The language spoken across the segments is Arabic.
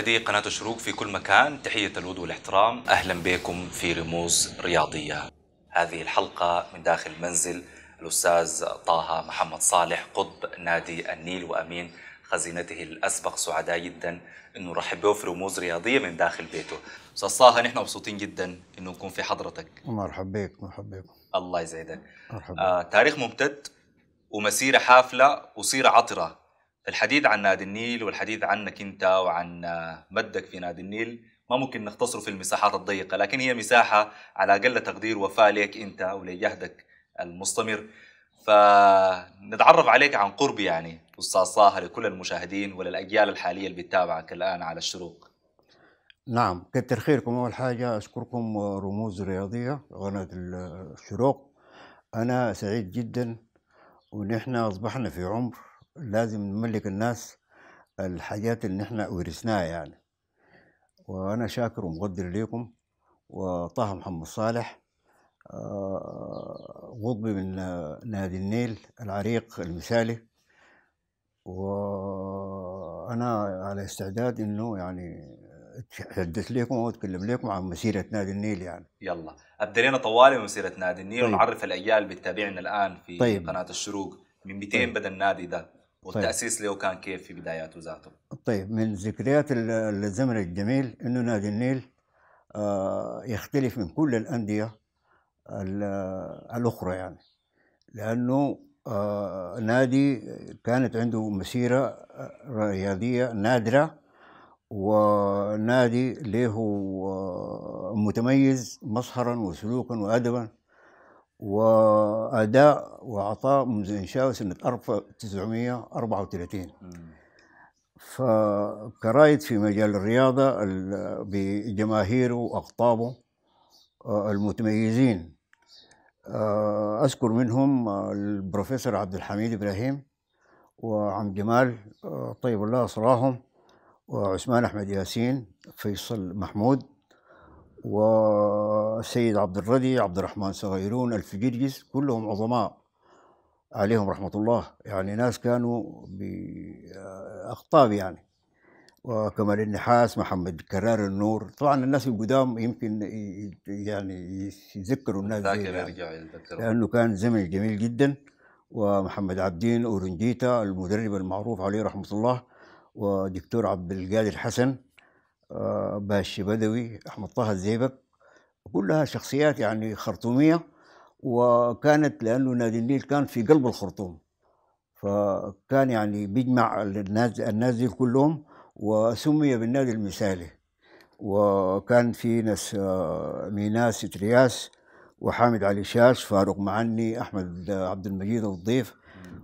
مشاهدي قناة الشروق في كل مكان تحية الود والاحترام أهلا بكم في رموز رياضية هذه الحلقة من داخل منزل الأستاذ طه محمد صالح قطب نادي النيل وأمين خزينته الأسبق سعداء جدا أنه نرحب به في رموز رياضية من داخل بيته أستاذ طه نحن مبسوطين جدا أنه نكون في حضرتك مرحبا بك مرحبا بك الله يزيدك آه تاريخ ممتد ومسيرة حافلة وسيرة عطرة الحديث عن نادي النيل والحديث عنك انت وعن آه، مدك في نادي النيل ما ممكن نختصره في المساحات الضيقه لكن هي مساحه على اقل تقدير وفاء لك انت ولجهدك المستمر فنتعرف عليك عن قرب يعني استاذ صاهر لكل المشاهدين وللاجيال الحاليه اللي بتتابعك الان على الشروق نعم كتر خيركم اول حاجه اشكركم رموز رياضيه قناه الشروق انا سعيد جدا ونحن اصبحنا في عمر لازم نملك الناس الحاجات اللي نحن ورثناها يعني وانا شاكر ومقدر ليكم وطه محمد صالح غضبي آه، من نادي النيل العريق المثالي وانا على استعداد انه يعني اتحدث لكم او اتكلم لكم عن مسيره نادي النيل يعني يلا ابدلينا طوالي مسيره نادي النيل طيب. ونعرف الاجيال اللي بتتابعنا الان في طيب. قناه الشروق من 200 طيب. بدا النادي ده طيب. والتاسيس طيب. له كان كيف في بداياته ذاته؟ طيب من ذكريات الزمن الجميل انه نادي النيل آه، يختلف من كل الانديه الاخرى يعني لانه آه، نادي كانت عنده مسيره رياضيه نادره ونادي له آه، متميز مصهرا وسلوكا وادبا وأداء وعطاء منذ إنشاء سنة 1934 فكرايد في مجال الرياضة بجماهيره وأقطابه آه، المتميزين آه، أذكر منهم آه، البروفيسور عبد الحميد إبراهيم وعم جمال طيب الله أسراهم وعثمان أحمد ياسين فيصل محمود والسيد عبد الردي عبد الرحمن صغيرون الفجرجس كلهم عظماء عليهم رحمة الله يعني ناس كانوا بأخطاب آه، يعني وكمال النحاس محمد كرار النور طبعا الناس القدام يمكن يعني يتذكروا الناس يعني يعني. لأنه كان زمن جميل جدا ومحمد عبدين أورنجيتا المدرب المعروف عليه رحمة الله ودكتور عبد القادر حسن آه، باشي بدوي احمد طه الزيبك كلها شخصيات يعني خرطوميه وكانت لانه نادي النيل كان في قلب الخرطوم فكان يعني بيجمع الناس الناس دي كلهم وسمي بالنادي المثالي وكان في ناس آه، ميناس ترياس وحامد علي شاش فاروق معني احمد آه، عبد المجيد الضيف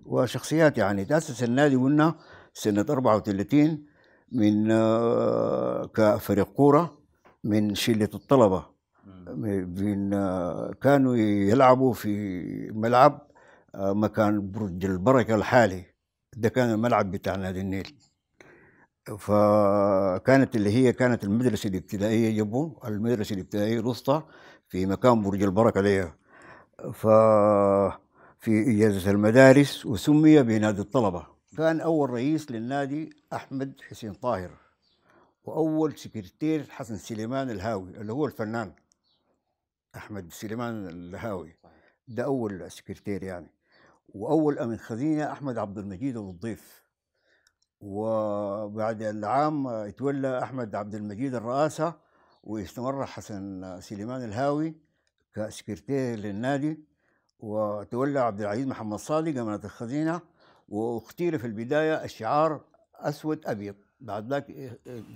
وشخصيات يعني تاسس النادي قلنا سنه 34 من آه، كفريق كوره من شله الطلبه من آه، كانوا يلعبوا في ملعب آه، مكان برج البركه الحالي ده كان الملعب بتاع نادي النيل فكانت اللي هي كانت المدرسة الابتدائية جبوا المدرسة الابتدائية الوسطى في مكان برج البركة ليها ففي إجازة المدارس وسمي بنادي الطلبة كان أول رئيس للنادي أحمد حسين طاهر وأول سكرتير حسن سليمان الهاوي اللي هو الفنان أحمد سليمان الهاوي ده أول سكرتير يعني وأول أمين خزينة أحمد عبد المجيد أبو الضيف وبعد العام تولى أحمد عبد المجيد الرئاسة واستمر حسن سليمان الهاوي كسكرتير للنادي وتولى عبد العزيز محمد صادق أمانة الخزينة واختير في البداية الشعار أسود أبيض بعد ذاك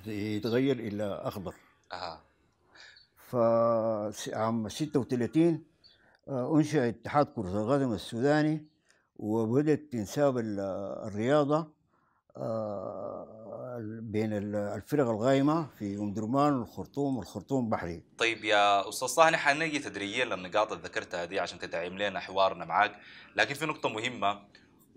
يتغير إلى أخضر آه. فعام 36 أنشأ اتحاد كرة القدم السوداني وبدأت تنساب الرياضة آه، بين الفرق القائمة في أم درمان والخرطوم والخرطوم بحري طيب يا أستاذ صانع حنجي تدريجيا للنقاط اللي ذكرتها دي عشان تدعم لنا حوارنا معاك لكن في نقطة مهمة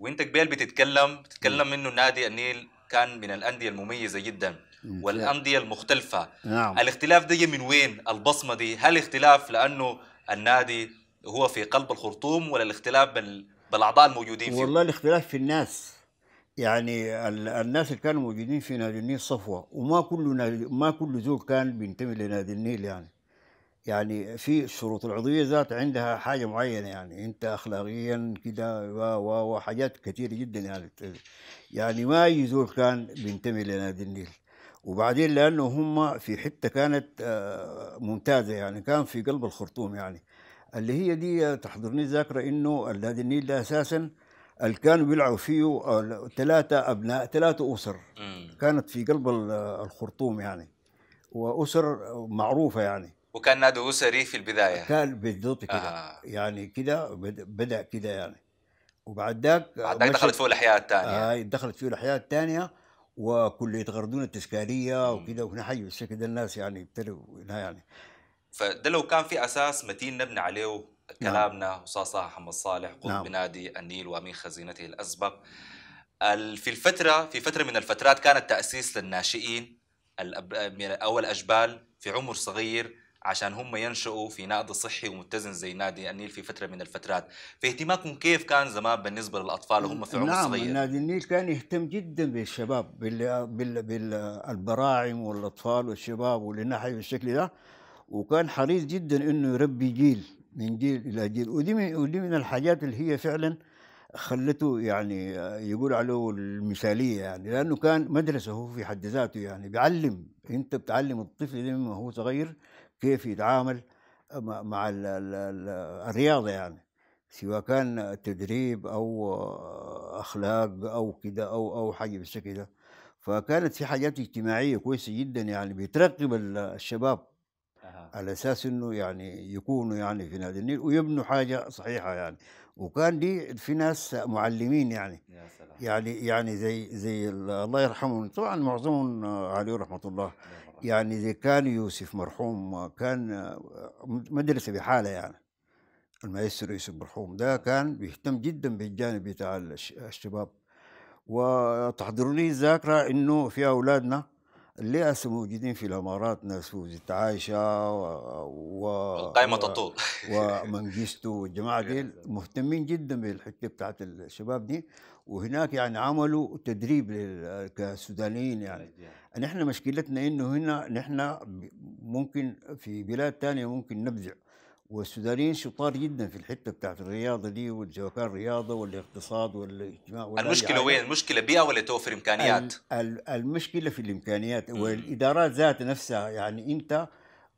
وانت قبيل بتتكلم بتتكلم انه نادي النيل كان من الانديه المميزه جدا والانديه المختلفه نعم. الاختلاف ده من وين البصمه دي هل اختلاف لانه النادي هو في قلب الخرطوم ولا الاختلاف بال... بالاعضاء الموجودين فيه والله الاختلاف في الناس يعني ال... الناس اللي كانوا موجودين في نادي النيل صفوه وما كل نادي ما كل زول كان بينتمي لنادي النيل يعني يعني في الشروط العضويه ذات عندها حاجه معينه يعني انت اخلاقيا كده و و وحاجات كثيره جدا يعني يعني ما يزول كان بينتمي لنادي النيل وبعدين لانه هم في حته كانت آه، ممتازه يعني كان في قلب الخرطوم يعني اللي هي دي تحضرني الذاكره انه نادي النيل ده اساسا اللي كانوا بيلعبوا فيه ثلاثه ابناء ثلاثه اسر كانت في قلب الخرطوم يعني واسر معروفه يعني وكان نادي اسري في البدايه كان بالضبط كده آه. يعني كده بدا كده يعني وبعد ذاك بعد ذاك دخلت فيه الاحياء الثانيه آه دخلت فيه الاحياء الثانيه وكليه غردون التذكاريه وكده وكنا حي الشكل ده الناس يعني ابتدوا يعني فده لو كان في اساس متين نبني عليه كلامنا نعم. وصاصة محمد صالح قطب نعم. بنادي النيل وامين خزينته الاسبق في الفتره في فتره من الفترات كان التاسيس للناشئين او الاجبال في عمر صغير عشان هم ينشئوا في نادي صحي ومتزن زي نادي النيل في فتره من الفترات فاهتمامكم كيف كان زمان بالنسبه للاطفال وهم في عمر نعم صغير نعم نادي النيل كان يهتم جدا بالشباب بالبراعم والاطفال والشباب والنحي بالشكل ده وكان حريص جدا انه يربي جيل من جيل الى جيل ودي من ودي من الحاجات اللي هي فعلا خلته يعني يقول عليه المثاليه يعني لانه كان مدرسه هو في حد ذاته يعني بيعلم انت بتعلم الطفل لما من هو صغير كيف يتعامل مع الرياضه يعني سواء كان تدريب او اخلاق او كده او او حاجه بس كده فكانت في حاجات اجتماعيه كويسه جدا يعني بترقب الشباب أه. على اساس انه يعني يكونوا يعني في نادي النيل ويبنوا حاجه صحيحه يعني وكان دي في ناس معلمين يعني يا سلام. يعني يعني زي زي الله يرحمهم طبعا معظمهم عليه رحمه الله يعني اذا كان يوسف مرحوم كان مدرسة بحالة يعني المايسترو يوسف مرحوم ده كان بيهتم جدا بالجانب بتاع الشباب وتحضرني الذاكره إنه في أولادنا اللي هسه موجودين في الامارات ناس وزيت عايشه و قائمه الطول ومنجستو والجماعه دي مهتمين جدا بالحته بتاعت الشباب دي وهناك يعني عملوا تدريب كسودانيين يعني نحن مشكلتنا انه هنا نحن ممكن في بلاد ثانيه ممكن نبدع والسودانيين شطار جدا في الحته بتاعت الرياضه دي والجوكان الرياضه والاقتصاد والاجتماع المشكله وين؟ المشكله بيئه ولا توفر امكانيات؟ المشكله في الامكانيات والادارات ذات نفسها يعني انت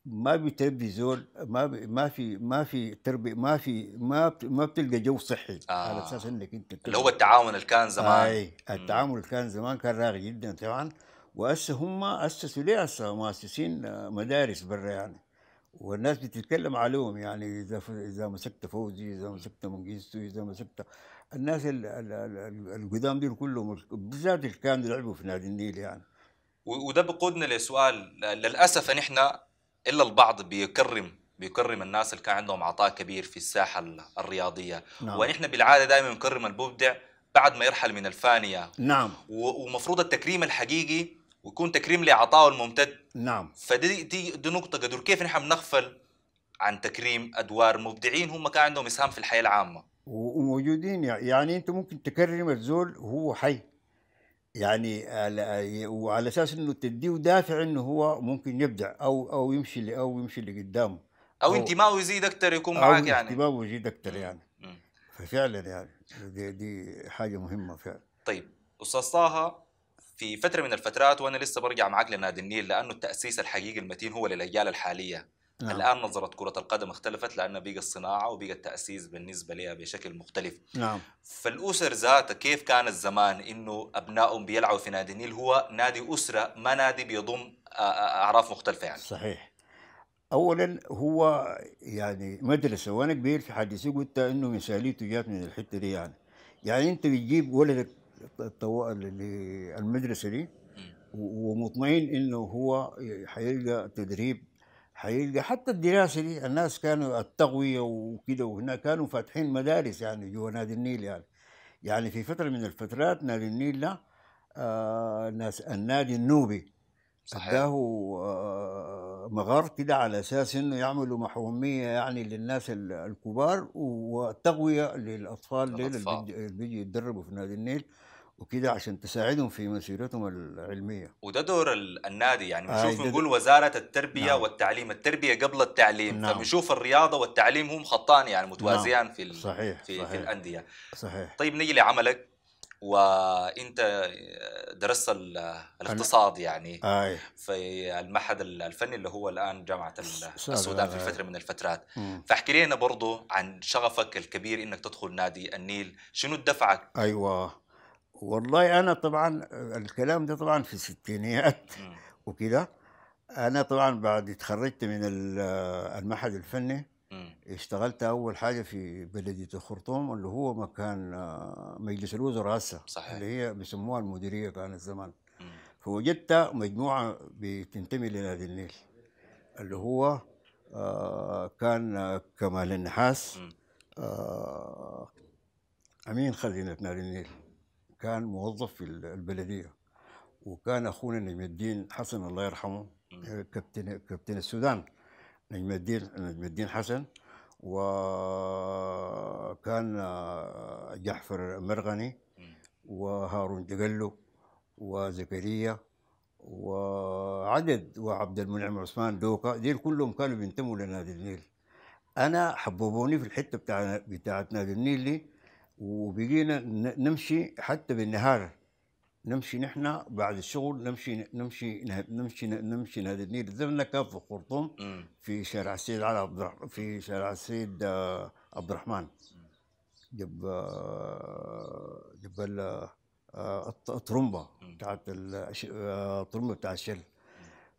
ما بتربي زول ما بي ما في ما في تربي ما في ما بت ما بتلقى جو صحي آه. على اساس انك انت اللي هو التعاون اللي كان زمان اي التعاون اللي كان زمان كان راغي جدا طبعا واسس هم اسسوا ليه اسسوا مؤسسين آه، مدارس برا يعني والناس بتتكلم عليهم يعني اذا اذا مسكت فوزي اذا مسكت منجستو اذا مسكت الناس القدام دول كلهم بالذات اللي كانوا يلعبوا في نادي النيل يعني وده بقودنا لسؤال للاسف نحن الا البعض بيكرم بيكرم الناس اللي كان عندهم عطاء كبير في الساحه الرياضيه نعم. ونحن بالعاده دائما نكرم المبدع بعد ما يرحل من الفانيه نعم ومفروض التكريم الحقيقي ويكون تكريم لعطائه الممتد نعم فدي دي, دي نقطه قدر كيف نحن بنغفل عن تكريم ادوار مبدعين هم كان عندهم اسهام في الحياه العامه وموجودين يعني انت ممكن تكرم الزول وهو حي يعني وعلى اساس انه تديه دافع انه هو ممكن يبدع او او يمشي او يمشي لقدام او, أو انتمائه يزيد اكثر يكون معك يعني انتمائه يزيد اكثر يعني ففعلا يعني دي, دي حاجه مهمه فعلا طيب استاذ طه في فتره من الفترات وانا لسه برجع معك لنادي النيل لانه التاسيس الحقيقي المتين هو للاجيال الحاليه نعم. الان نظره كره القدم اختلفت لانه بقى الصناعه وبقى التاسيس بالنسبه لها بشكل مختلف نعم فالاسر ذاتها كيف كان الزمان انه ابنائهم بيلعبوا في نادي النيل هو نادي اسره ما نادي بيضم اعراف مختلفه يعني صحيح اولا هو يعني مدرسه وانا كبير في حديثي قلت انه مثاليته جات من الحته دي يعني يعني انت بتجيب ولدك المدرسه دي ومطمئن انه هو حيلقى تدريب حيلقى حتى الدراسه دي الناس كانوا التغويه وكده وهنا كانوا فاتحين مدارس يعني جوا نادي النيل يعني يعني في فتره من الفترات نادي النيل ده آه ناس النادي النوبي صحيح آه مغار كده على اساس انه يعملوا محوميه يعني للناس الكبار وتغويه للاطفال اللي بيجوا يتدربوا في نادي النيل وكده عشان تساعدهم في مسيرتهم العلميه وده دور النادي يعني آه، بنشوف آه نقول وزاره التربيه نعم. والتعليم التربيه قبل التعليم نعم. فبنشوف الرياضه والتعليم هم خطان يعني متوازيان نعم. في صحيح. في, صحيح. في الانديه صحيح طيب نيجي لعملك وانت درست الاقتصاد يعني آه، آي. في المعهد الفني اللي هو الان جامعه السودان في آه، فتره من الفترات فاحكي لنا برضه عن شغفك الكبير انك تدخل نادي النيل شنو دفعك ايوه والله انا طبعا الكلام ده طبعا في الستينيات آه. وكده انا طبعا بعد تخرجت من المعهد الفني اشتغلت اول حاجه في بلديه الخرطوم اللي هو مكان آه، مجلس الوزراء هسه اللي هي بيسموها المديريه كانت زمان فوجدت مجموعه بتنتمي لنادي النيل اللي هو آه، كان كمال النحاس امين خزينه نادي النيل كان موظف في البلديه وكان اخونا نجم الدين حسن الله يرحمه آه، كابتن كابتن السودان نجم الدين نجم الدين حسن وكان آه، جحفر مرغني وهارون جقلو وزكريا وعدد وعبد المنعم عثمان دوكا ديل كلهم كانوا بينتموا لنادي النيل انا حببوني في الحته بتاع بتاعت نادي النيل دي وبقينا نمشي حتى بالنهار نمشي نحن بعد الشغل نمشي نمشي نمشي نمشي نهدني الزملكة في الخرطوم في شارع السيد علي عبد في شارع السيد آه، عبد الرحمن جنب آه، جنب آه، الطرمبة بتاعت الطرمبة بتاع الشل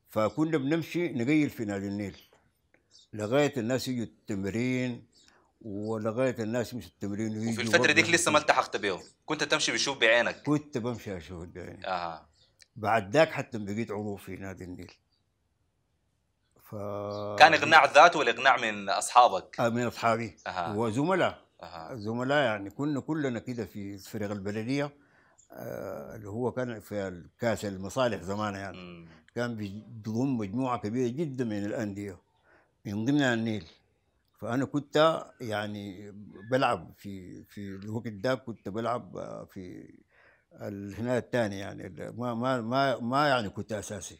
فكنا بنمشي نقيل في نادي النيل لغاية الناس يجوا التمرين ولغايه الناس مش التمرين وفي الفتره ديك لسه ما التحقت بيهم كنت تمشي بتشوف بعينك كنت بمشي اشوف بعيني اها بعد ذاك حتى بقيت عضو في نادي النيل ف... كان اقناع ذات ولا اقناع من اصحابك؟ آه من اصحابي أه. وزملاء أه. زملاء يعني كنا كلنا كده في فريق البلديه آه اللي هو كان في كاس المصالح زمان يعني م. كان بيضم مجموعه كبيره جدا من الانديه من ضمنها النيل فانا كنت يعني بلعب في في الوقت ده كنت بلعب آه، في هنا الثاني يعني ما ما ما, ما يعني كنت اساسي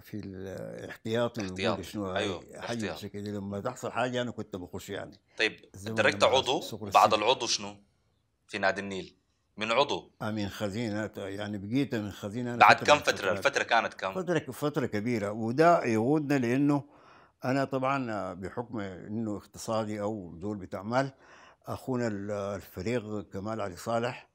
في الاحتياط الاحتياط شنو ايوه حاجه كده لما تحصل حاجه انا كنت بخش يعني طيب تركت عضو بعد العضو شنو في نادي النيل من عضو آه، من خزينة يعني بقيت من خزينة بعد كم فترة الفترة كانت كم؟ فترة فترة كبيرة وده يقودنا لأنه انا طبعا آه، بحكم انه اقتصادي او دول بتاع مال اخونا الفريق كمال علي صالح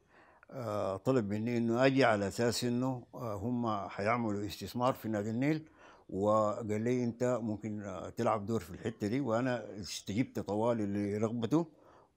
آه، طلب مني انه اجي على اساس انه آه، هم حيعملوا استثمار في نادي النيل وقال لي انت ممكن تلعب دور في الحته دي وانا استجبت طوال لرغبته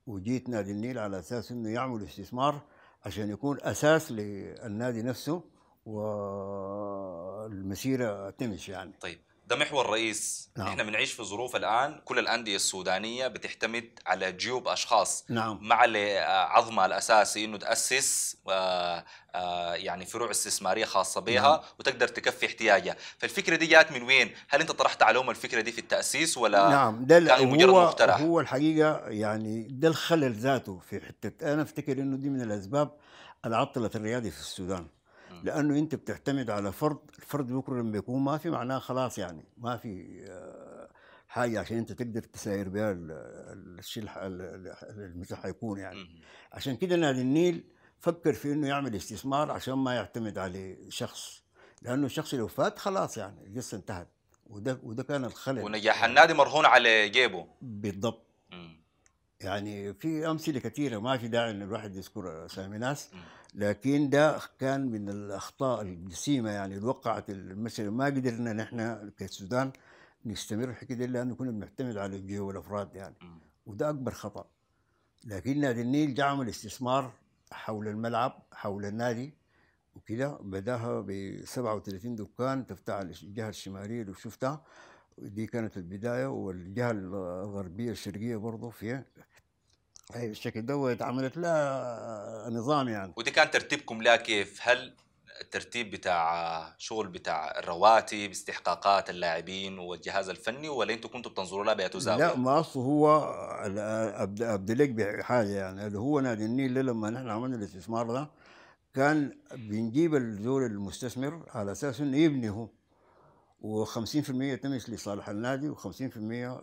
وجيت نادي النيل على اساس انه يعملوا استثمار عشان يكون اساس للنادي نفسه والمسيره تمشي يعني طيب ده محور رئيس نعم. احنا بنعيش في ظروف الان كل الانديه السودانيه بتعتمد على جيوب اشخاص نعم. مع على عظمها الاساسي انه تاسس آه، آه، يعني فروع استثماريه خاصه بها نعم. وتقدر تكفي احتياجها فالفكره دي جات من وين هل انت طرحت عليهم الفكره دي في التاسيس ولا نعم ده كان مجرد هو مقترح هو الحقيقه يعني ده الخلل ذاته في حته انا افتكر انه دي من الاسباب اللي عطلت الرياضي في السودان لانه انت بتعتمد على فرد الفرد بكره لما يكون ما في معناه خلاص يعني ما في آه، حاجه عشان انت تقدر تساير بها الشيء اللي حيكون يعني عشان كده نادي النيل فكر في انه يعمل استثمار عشان ما يعتمد على شخص لانه الشخص لو فات خلاص يعني القصه انتهت وده وده كان الخلل ونجاح النادي مرهون على جيبه بالضبط يعني في امثله كثيره ما في داعي ان الواحد يذكر اسامي آه، ناس لكن ده كان من الاخطاء الجسيمه يعني اللي وقعت المساله ما قدرنا نحن كالسودان نستمر في كده لانه كنا بنعتمد على الجهه والافراد يعني وده اكبر خطا لكن نادي النيل دعم الاستثمار حول الملعب حول النادي وكده بداها ب 37 دكان تفتح الجهه الشماليه اللي شفتها دي كانت البدايه والجهه الغربيه الشرقيه برضه فيها اي بالشكل دوت عملت لها نظام يعني ودي كان ترتيبكم لها كيف؟ هل الترتيب بتاع شغل بتاع الرواتب استحقاقات اللاعبين والجهاز الفني ولا انتم كنتوا بتنظروا لها بيت لا ما اصله هو الليك بحاجه يعني اللي هو نادي النيل لما نحن عملنا الاستثمار ده كان بنجيب الزول المستثمر على اساس انه يبني هو و50% تمشي لصالح النادي و50%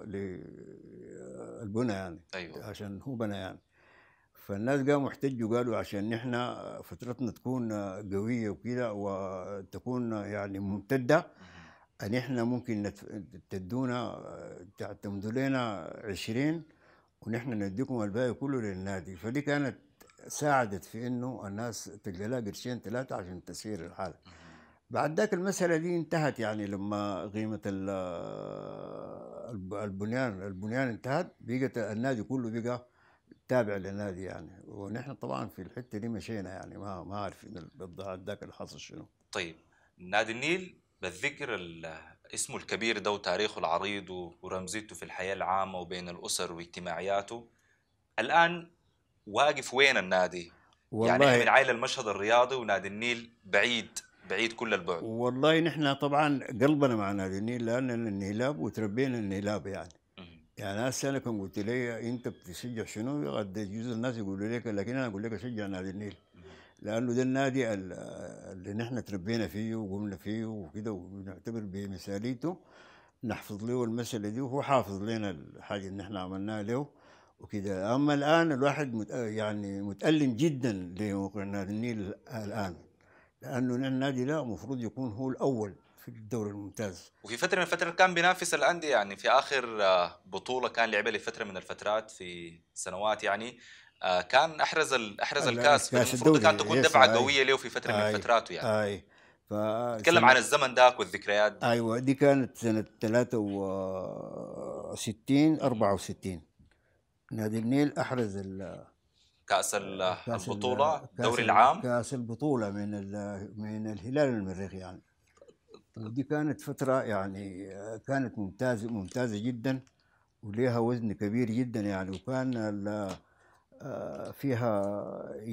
للبنى آه، يعني أيوة. عشان هو بنى يعني فالناس قاموا احتجوا قالوا عشان نحن فترتنا تكون قويه وكذا وتكون يعني ممتده ان احنا ممكن تدونا تعتمدوا لنا 20 ونحن نديكم الباقي كله للنادي فدي كانت ساعدت في انه الناس تلقى لها قرشين ثلاثه عشان تسير الحاله بعد ذاك المسألة دي انتهت يعني لما قيمة آه، البنيان البنيان انتهت بقت النادي كله بقى تابع للنادي يعني ونحن طبعا في الحتة دي مشينا يعني ما ما عارفين بالضبط ذاك اللي حصل شنو طيب نادي النيل بالذكر اسمه الكبير ده وتاريخه العريض ورمزيته في الحياة العامة وبين الأسر واجتماعياته الآن واقف وين النادي؟ يعني والله يعني من عائلة المشهد الرياضي ونادي النيل بعيد بعيد كل البعد والله نحن طبعا قلبنا مع نادي النيل لان النهلاب وتربينا النهلاب يعني يعني انا كنت كان قلت لي انت بتشجع شنو؟ قد يجوز الناس يقولوا لك لكن انا اقول لك اشجع نادي النيل لانه ده النادي اللي نحن تربينا فيه وقمنا فيه وكده ونعتبر بمثاليته نحفظ له المساله دي وهو حافظ لنا الحاجه اللي نحن عملناها له وكده اما الان الواحد يعني متالم جدا لموقع نادي النيل الان لانه النادي لا المفروض يكون هو الاول في الدوري الممتاز وفي فتره من الفترات كان بينافس الانديه يعني في اخر آه، بطوله كان لعبها لفتره من الفترات في سنوات يعني آه، كان احرز احرز الكاس المفروض كانت تكون دفعه قويه له في فتره من فتراته يعني اي ف... تكلم عن الزمن ذاك والذكريات دي. ايوه دي كانت سنه 63 64 نادي النيل احرز ال كاس آه، البطوله الدوري العام كاس البطوله من من الهلال المريخ يعني ودي كانت فتره يعني آه، كانت ممتازه ممتازه جدا وليها وزن كبير جدا يعني وكان آه، فيها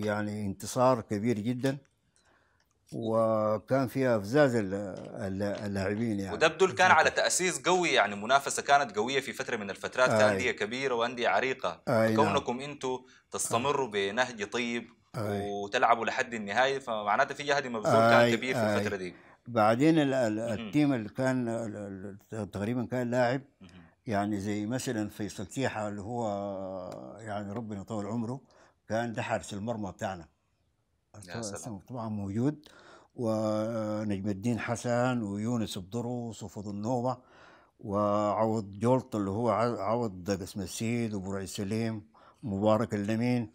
يعني انتصار كبير جدا وكان فيها افزاز اللاعبين يعني وده بدل كان على تاسيس قوي يعني منافسه كانت قويه في فتره من الفترات آه كانديه كبيره وانديه عريقه آه كونكم نعم. انتم تستمروا آه بنهج طيب آه وتلعبوا لحد النهايه فمعناته في جهد مبذول آه كان كبير في الفتره دي بعدين التيم اللي كان تقريبا كان لاعب يعني زي مثلا فيصل كيحه اللي هو يعني ربنا يطول عمره كان ده حارس المرمى بتاعنا طبعا موجود ونجم الدين حسن ويونس بدروس وفضل النوبة وعوض جولت اللي هو عوض قسم السيد وبرعي سليم مبارك اللمين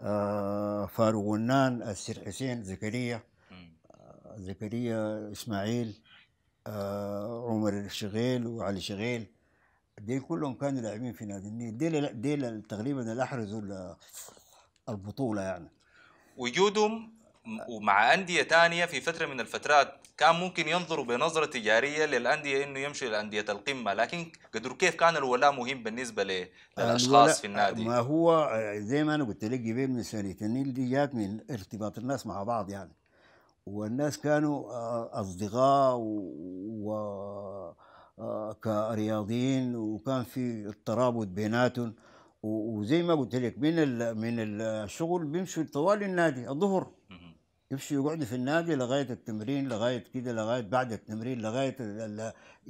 آه، فاروق ونان السير حسين زكريا زكريا اسماعيل آه، عمر الشغيل وعلي شغيل ديل كلهم كانوا لاعبين في نادي النيل ديل ديل تقريبا الاحرز البطوله يعني وجودهم ومع انديه ثانيه في فتره من الفترات كان ممكن ينظروا بنظره تجاريه للانديه انه يمشي لانديه القمه لكن قدر كيف كان الولاء مهم بالنسبه للاشخاص في النادي ما هو آه، زي ما انا قلت لك قبل من سنه النيل دي جات من ارتباط الناس مع بعض يعني والناس كانوا آه، اصدقاء و آه، كرياضيين وكان في الترابط بيناتهم وزي ما قلت لك من من الشغل بيمشوا طوال النادي الظهر يمشي يقعدوا في النادي لغايه التمرين لغايه كده لغايه بعد التمرين لغايه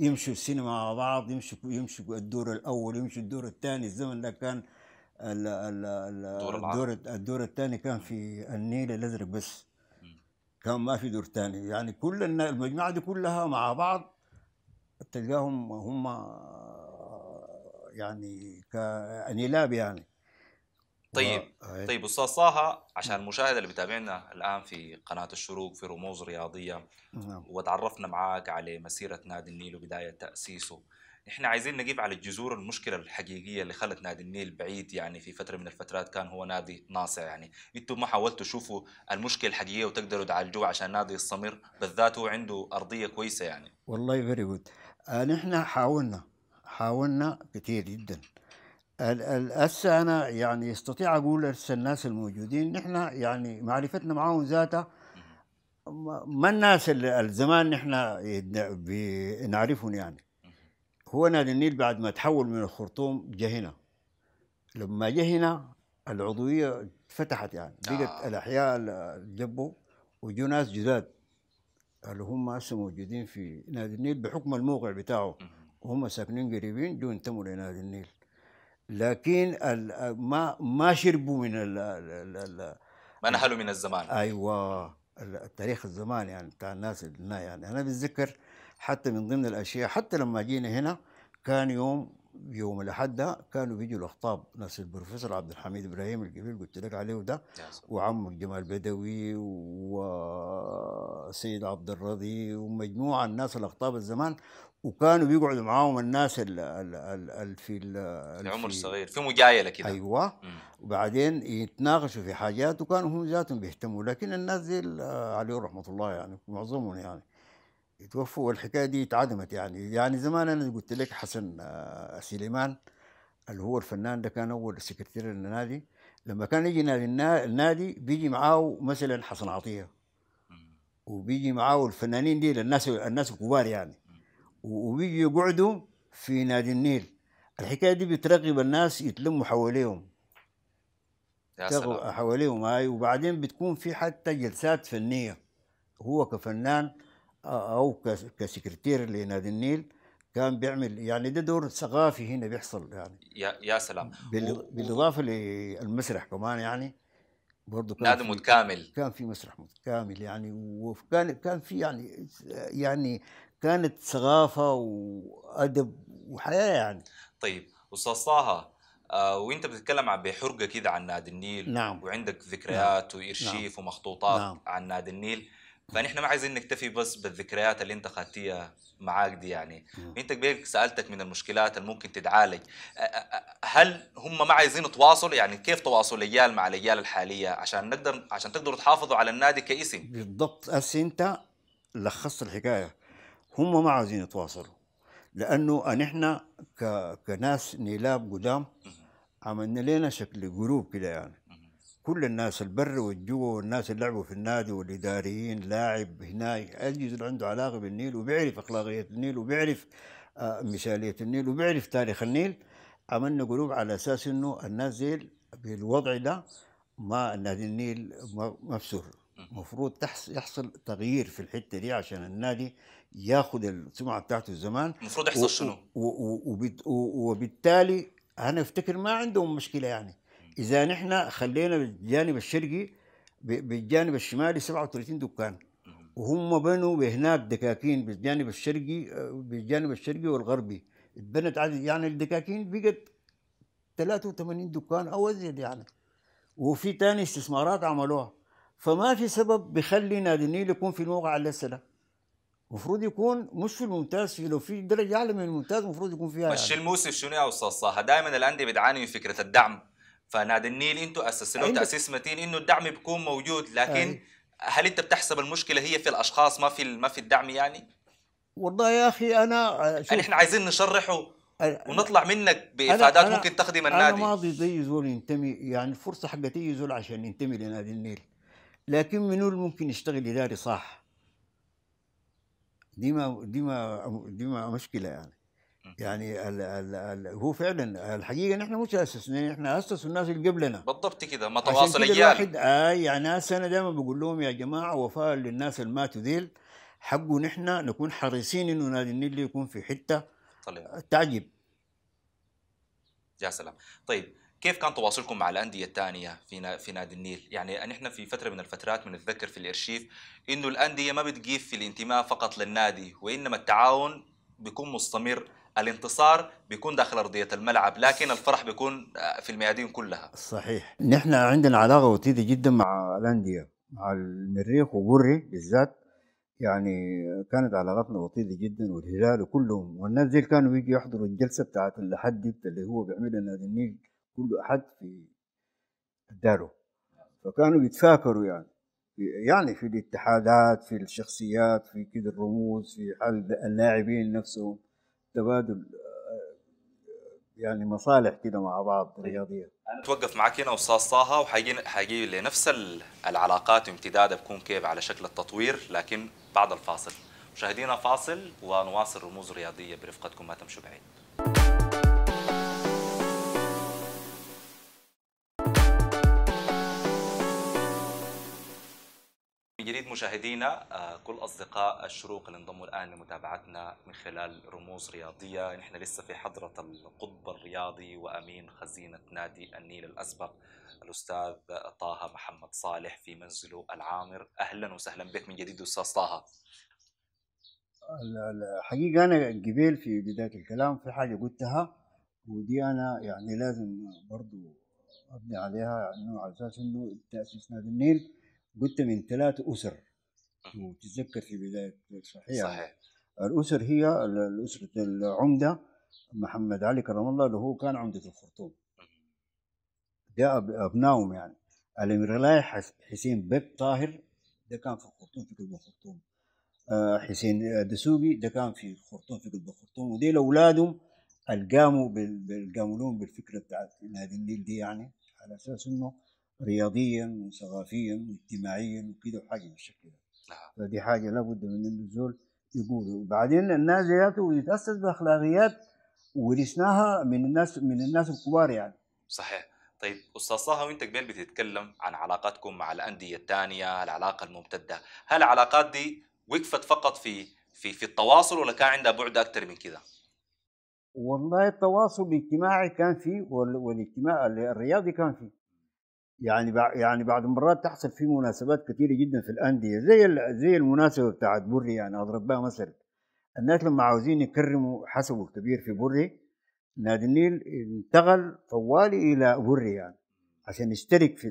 يمشوا السينما مع بعض يمشوا يمشوا الدور الاول يمشوا الدور الثاني الزمن ده كان الـ الـ ال الدور الدور الثاني كان في النيل الازرق بس كان ما في دور ثاني يعني كل المجموعه دي كلها مع بعض تلقاهم هم يعني كانيلاب يعني طيب آه. آه، إيه. طيب استاذ طه عشان نعم. المشاهد اللي بتابعنا الان في قناه الشروق في رموز رياضيه نعم. وتعرفنا معاك على مسيره نادي النيل وبدايه تاسيسه احنا عايزين نجيب على الجذور المشكله الحقيقيه اللي خلت نادي النيل بعيد يعني في فتره من الفترات كان هو نادي ناصع يعني انتم ما حاولتوا تشوفوا المشكله الحقيقيه وتقدروا تعالجوها عشان نادي يستمر بالذات هو عنده ارضيه كويسه يعني والله فيري جود آه، نحن حاولنا حاولنا كثير جدا هسه انا يعني استطيع اقول الناس الموجودين نحن يعني معرفتنا معاهم ذاتها ما الناس اللي الزمان نحن نعرفهم يعني هو نادي النيل بعد ما تحول من الخرطوم جه هنا لما جه هنا العضويه فتحت يعني بقت آه. الاحياء جبوا وجو ناس جداد اللي هم هسه موجودين في نادي النيل بحكم الموقع بتاعه وهم ساكنين قريبين جو انتموا لنادي النيل لكن ما ما شربوا من ال ال ما نهلوا من الزمان ايوه التاريخ الزمان يعني بتاع الناس يعني انا بتذكر حتى من ضمن الاشياء حتى لما جينا هنا كان يوم يوم الاحد ده كانوا بيجوا الاخطاب ناس البروفيسور عبد الحميد ابراهيم الكبير قلت لك عليه وده وعم جمال بدوي وسيد عبد الرضي ومجموعه الناس الاخطاب الزمان وكانوا بيقعدوا معاهم الناس ال ال ال ال في ال العمر الصغير في مجايله كده ايوه مم. وبعدين يتناقشوا في حاجات وكانوا هم ذاتهم بيهتموا لكن الناس دي عليه رحمه الله يعني معظمهم يعني يتوفوا والحكايه دي اتعدمت يعني يعني زمان انا قلت لك حسن آه، سليمان اللي هو الفنان ده كان اول سكرتير للنادي لما كان يجي النادي بيجي معاه مثلا حسن عطيه وبيجي معاه الفنانين دي للناس الناس الكبار يعني وبيجوا يقعدوا في نادي النيل الحكايه دي بترغب الناس يتلموا حواليهم يا سلام حواليهم هاي وبعدين بتكون في حتى جلسات فنيه هو كفنان او كسكرتير لنادي النيل كان بيعمل يعني ده دور ثقافي هنا بيحصل يعني يا يا سلام بالاضافه للمسرح كمان يعني برضه كان نادي متكامل كان في مسرح متكامل يعني وكان كان في يعني يعني كانت ثقافه وادب وحياه يعني طيب استاذ طه آه وانت بتتكلم بحرقه كده عن نادي النيل نعم. وعندك نعم. ذكريات نعم. وارشيف نعم. ومخطوطات نعم. عن نادي النيل فنحن ما عايزين نكتفي بس بالذكريات اللي انت خدتيها معاك دي يعني مم. انت قبل سالتك من المشكلات اللي ممكن تتعالج هل هم ما عايزين يتواصلوا يعني كيف تواصل الايال مع الايال الحاليه عشان نقدر عشان تقدروا تحافظوا على النادي كاسم بالضبط انت لخصت الحكايه هم ما عاوزين يتواصلوا لانه نحن كناس نيلاب قدام عملنا لنا شكل جروب كده يعني كل الناس البر والجوا والناس اللي لعبوا في النادي والاداريين لاعب هناي اي اللي عنده علاقه بالنيل وبيعرف اخلاقيه النيل وبيعرف آه، مثاليه النيل وبيعرف تاريخ النيل عملنا جروب على اساس انه الناس دي بالوضع ده ما نادي النيل مفسور المفروض يحصل تغيير في الحته دي عشان النادي ياخد السمعه بتاعته زمان المفروض يحصل شنو؟ وبالتالي انا افتكر ما عندهم مشكله يعني اذا نحن خلينا بالجانب الشرقي بالجانب الشمالي 37 دكان وهم بنوا هناك دكاكين بالجانب الشرقي بالجانب الشرقي والغربي اتبنت عدد يعني الدكاكين بقت 83 دكان او ازيد يعني وفي تاني استثمارات عملوها فما في سبب بخلي نادي النيل يكون في الموقع اللي المفروض يكون مش في الممتاز في لو في درجه اعلى من الممتاز المفروض يكون فيها مش يعني. الموسم شنو يا استاذ صاحه دائما الانديه بتعاني من فكره الدعم فنادي النيل انتم اسس له أيوة. تاسيس متين انه الدعم بيكون موجود لكن أي. أيوة. هل انت بتحسب المشكله هي في الاشخاص ما في ما في الدعم يعني؟ والله يا اخي انا آه، يعني احنا عايزين نشرحه ونطلع منك بافادات أنا ممكن تخدم النادي انا ماضي زي زول ينتمي يعني الفرصه حقت اي زول عشان ينتمي لنادي النيل لكن منو اللي ممكن يشتغل إداري صح دي ما دي ما دي ما مشكلة يعني يعني الـ الـ الـ هو فعلا الحقيقه نحن مش اسسنا نحن اسسوا الناس اللي قبلنا بالضبط كده ما تواصل اجيال آه يعني انا دائما بقول لهم يا جماعه وفاء للناس اللي ماتوا ذيل حقه نحن نكون حريصين انه نادي النيل يكون في حته طيب. تعجب يا سلام طيب كيف كان تواصلكم مع الانديه الثانيه في في نادي النيل؟ يعني نحن في فتره من الفترات بنتذكر في الارشيف انه الانديه ما بتجيب في الانتماء فقط للنادي وانما التعاون بيكون مستمر الانتصار بيكون داخل ارضيه الملعب لكن الفرح بيكون آه، في الميادين كلها صحيح نحن عندنا علاقه وطيده جدا مع الانديه مع المريخ وبري بالذات يعني كانت علاقتنا وطيده جدا والهلال وكلهم والناس دي كانوا يجي يحضروا الجلسه بتاعت التحدي اللي هو بيعملها نادي النيل كل احد في داره فكانوا يتفاكروا يعني يعني في الاتحادات في الشخصيات في كده الرموز في حال اللاعبين نفسهم تبادل آه، يعني مصالح كده مع بعض طيب. رياضيه انا اتوقف معك هنا استاذ طه وحجي لنفس العلاقات وامتدادها بكون كيف على شكل التطوير لكن بعد الفاصل مشاهدينا فاصل ونواصل رموز رياضيه برفقتكم ما تمشوا بعيد مشاهدينا آه، كل أصدقاء الشروق اللي انضموا الآن لمتابعتنا من خلال رموز رياضية نحن لسه في حضرة القطب الرياضي وأمين خزينة نادي النيل الأسبق الأستاذ طه محمد صالح في منزله العامر أهلا وسهلا بك من جديد أستاذ طه الحقيقة أنا قبيل في بداية الكلام في حاجة قلتها ودي أنا يعني لازم برضو أبني عليها أنه على أساس أنه تأسيس نادي النيل قلت من ثلاث أسر وتتذكر في بدايه صحيح يعني. صحيح الاسر هي الاسره العمده محمد علي كرم الله اللي هو كان عمده الخرطوم ده ابنائهم يعني الامير حسين بك طاهر ده كان في الخرطوم في قلب الخرطوم آه، حسين دسوقي ده كان في الخرطوم في قلب الخرطوم وديل اولادهم القاموا بالقاملون لهم بالفكره بتاعت نادي النيل دي يعني على اساس انه رياضيا وثقافيا واجتماعيا وكده وحاجه بالشكل ده فدي حاجه لابد من أن الزول يقول وبعدين الناس جاته يتاسس باخلاقيات ورثناها من الناس من الناس الكبار يعني صحيح طيب استاذ صاها وانت قبل بتتكلم عن علاقاتكم مع الانديه الثانيه العلاقه الممتده هل العلاقات دي وقفت فقط في في في التواصل ولا كان عندها بعد اكثر من كذا والله التواصل الاجتماعي كان فيه والاجتماع الرياضي كان فيه يعني يعني بعض المرات تحصل في مناسبات كثيره جدا في الانديه زي زي المناسبه بتاعت بري يعني اضرب بها مثل الناس لما عاوزين يكرموا حسبه كبير في بري نادي النيل انتقل طوالي الى بري يعني عشان يشترك في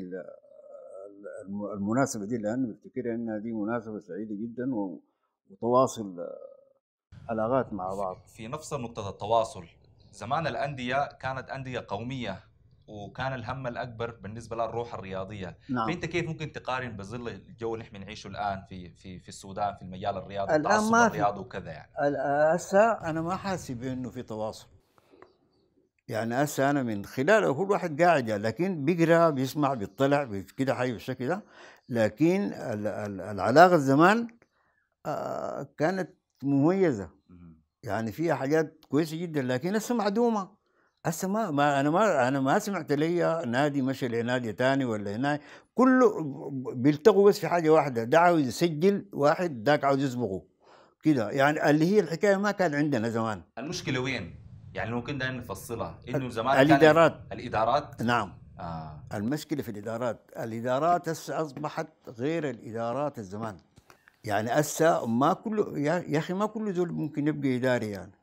المناسبه دي لانه بفتكر انها دي مناسبه سعيده جدا وتواصل علاقات مع بعض في نفس نقطه التواصل زمان الانديه كانت انديه قوميه وكان الهم الاكبر بالنسبه للروح الرياضيه نعم. فانت كيف ممكن تقارن بظل الجو اللي احنا بنعيشه الان في في في السودان في المجال الرياضي الان ما في الرياضي وكذا يعني هسه انا ما حاسب انه في تواصل يعني هسه انا من خلاله كل واحد قاعد لكن بيقرا بيسمع بيطلع كده حي بالشكل ده لكن العلاقه زمان آه، كانت مميزه يعني فيها حاجات كويسه جدا لكن هسه معدومه هسه ما, ما انا ما انا ما سمعت لي نادي مشى لنادي ثاني ولا هنا كله بيلتقوا بس في حاجه واحده ده عاوز يسجل واحد ذاك عاوز يصبغه كده يعني اللي هي الحكايه ما كان عندنا زمان المشكله وين؟ يعني ممكن دائما نفصلها انه زمان الادارات كان الادارات نعم آه. المشكله في الادارات الادارات هسه اصبحت غير الادارات الزمان يعني هسه ما كله يا اخي ما كله زول ممكن يبقى اداري يعني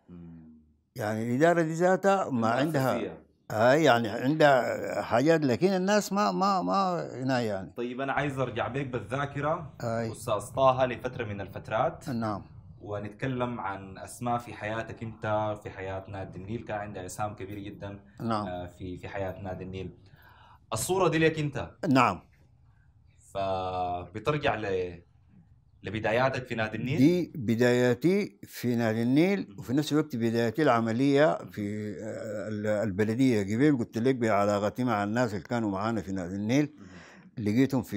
يعني الاداره دي ذاتها ما عندها هاي آه، يعني عندها حاجات لكن الناس ما ما ما هنا يعني طيب انا عايز ارجع بيك بالذاكره هاي. استاذ طه لفتره من الفترات نعم ونتكلم عن اسماء في حياتك انت في حياه نادي النيل كان عندها اسهام كبير جدا نعم. آه، في في حياه نادي النيل الصوره دي لك انت نعم فبترجع ل لبداياتك في نادي النيل؟ دي بداياتي في نادي النيل وفي نفس الوقت بداياتي العملية في آه، البلدية قبل قلت لك بعلاقتي مع الناس اللي كانوا معانا في نادي النيل لقيتهم في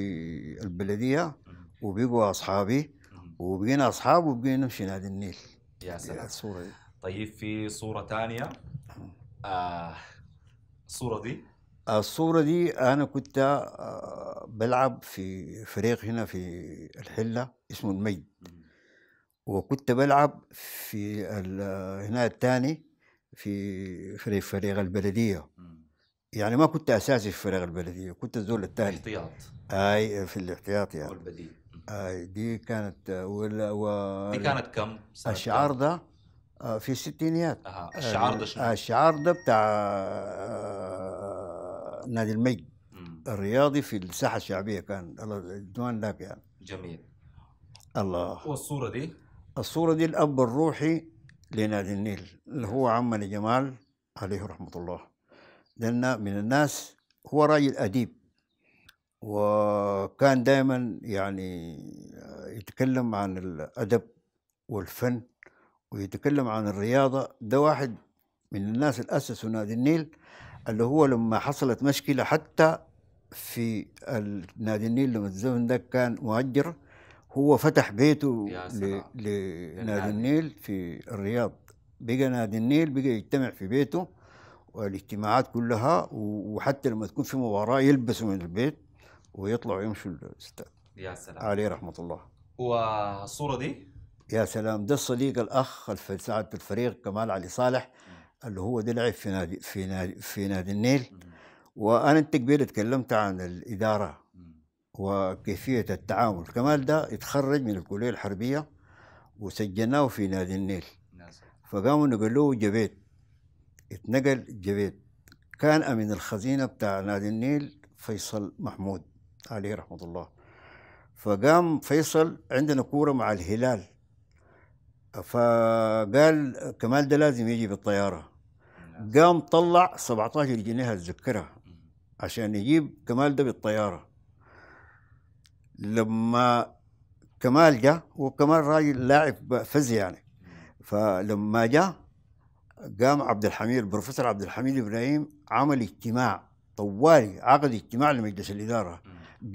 البلدية وبقوا أصحابي وبقينا أصحاب وبقينا نمشي نادي النيل يا سلام الصورة دي. طيب في صورة ثانية آه الصورة دي الصورة دي أنا كنت آه، بلعب في فريق هنا في الحلة اسمه المجد وكنت بلعب في هنا الثاني في فريق فريق البلدية يعني ما كنت أساسي في فريق البلدية كنت الزول الثاني الاحتياط أي في الاحتياط يعني والبديل أي دي كانت ولا و... دي كانت كم؟ آه، الشعار ده في الستينيات أه. الشعار ده شنو؟ الشعار ده بتاع آه، نادي المجد الرياضي في الساحه الشعبيه كان الديوان ذاك يعني جميل الله والصوره دي؟ الصوره دي الاب الروحي لنادي النيل اللي هو عمنا جمال عليه رحمه الله لان من الناس هو راجل اديب وكان دائما يعني يتكلم عن الادب والفن ويتكلم عن الرياضه ده واحد من الناس اللي اسسوا نادي النيل اللي هو لما حصلت مشكله حتى في نادي النيل لما الزمن ده كان مؤجر هو فتح بيته لنادي النيل في الرياض بقى نادي النيل بقى يجتمع في بيته والاجتماعات كلها وحتى لما تكون في مباراه يلبسوا من البيت ويطلعوا يمشوا الاستاد يا سلام عليه رحمه الله والصوره دي يا سلام ده الصديق الاخ ساعه الفريق كمال علي صالح م. اللي هو ده لعب في نادي في نادي في نادي النيل وانا انت كبير تكلمت عن الاداره وكيفيه التعامل كمال ده اتخرج من الكليه الحربيه وسجلناه في نادي النيل فقاموا نقلوه جبيت اتنقل جبيت كان امين الخزينه بتاع نادي النيل فيصل محمود عليه رحمه الله فقام فيصل عندنا كوره مع الهلال فقال كمال ده لازم يجي بالطياره قام طلع 17 جنيه اتذكرها عشان يجيب كمال ده بالطياره لما كمال جاء وكمال راجل لاعب فزي يعني فلما جاء قام عبد الحميد البروفيسور عبد الحميد ابراهيم عمل اجتماع طوالي عقد اجتماع لمجلس الاداره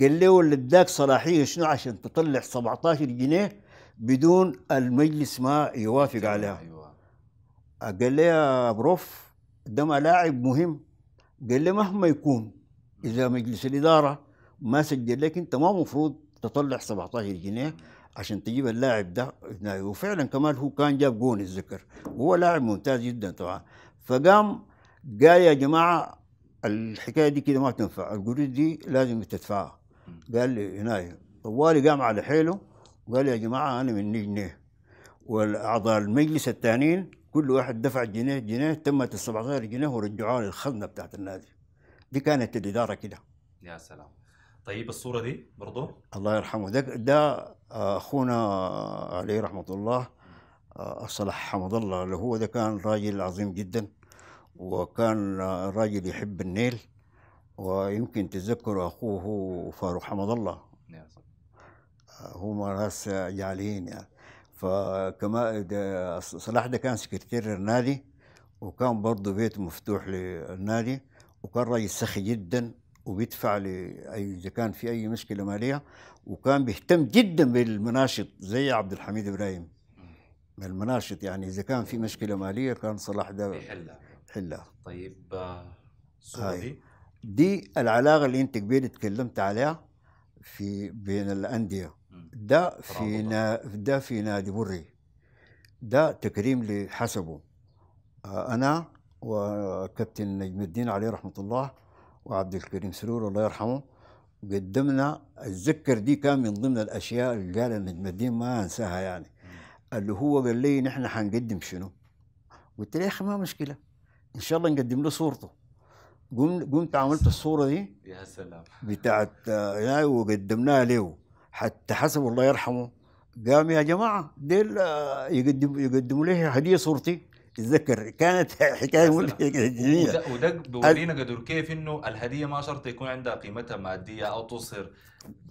قال له ولا اداك صلاحيه شنو عشان تطلع 17 جنيه بدون المجلس ما يوافق عليها أيوة. قال لي يا بروف ده لاعب مهم قال لي مهما يكون اذا مجلس الاداره ما سجل لك انت ما مفروض تطلع 17 جنيه عشان تجيب اللاعب ده وفعلا كمان هو كان جاب جون الذكر وهو لاعب ممتاز جدا طبعا فقام قال يا جماعه الحكايه دي كده ما تنفع القروش دي لازم تدفعها قال لي هناي طوالي قام على حيله وقال يا جماعه انا من جنيه والاعضاء المجلس الثانيين كل واحد دفع جنيه جنيه تمت ال 17 جنيه ورجعوها للخزنه بتاعت النادي دي كانت الاداره كده يا سلام طيب الصوره دي برضه الله يرحمه ده ده اخونا عليه رحمه الله آه، صلاح حمد الله اللي هو ده كان راجل عظيم جدا وكان راجل يحب النيل ويمكن تذكر اخوه فاروق حمد الله آه، هما ناس جعلين يعني فكما صلاح ده كان سكرتير النادي وكان برضه بيته مفتوح للنادي وكان رجل سخي جدا وبيدفع لاي اذا كان في اي مشكله ماليه وكان بيهتم جدا بالمناشط زي عبد الحميد ابراهيم المناشط يعني اذا كان في مشكله ماليه كان صلاح ده يحلها يحلها طيب سوري دي العلاقه اللي انت قبل تكلمت عليها في بين الانديه ده في نا ده في نادي بري ده تكريم لحسبه آه، انا وكابتن نجم الدين عليه رحمه الله وعبد الكريم سرور الله يرحمه قدمنا اتذكر دي كان من ضمن الاشياء اللي قال نجم الدين ما انساها يعني اللي هو قال لي نحن حنقدم شنو قلت له يا اخي ما مشكله ان شاء الله نقدم له صورته قمت عملت الصوره دي يا سلام بتاعت آه، وقدمناها له حتى حسب الله يرحمه قام يا جماعه ديل آه، يقدم يقدموا لي هديه صورتي تتذكر كانت حكايه جميله وده, بيورينا قدر كيف انه الهديه ما شرط يكون عندها قيمتها ماديه او تظهر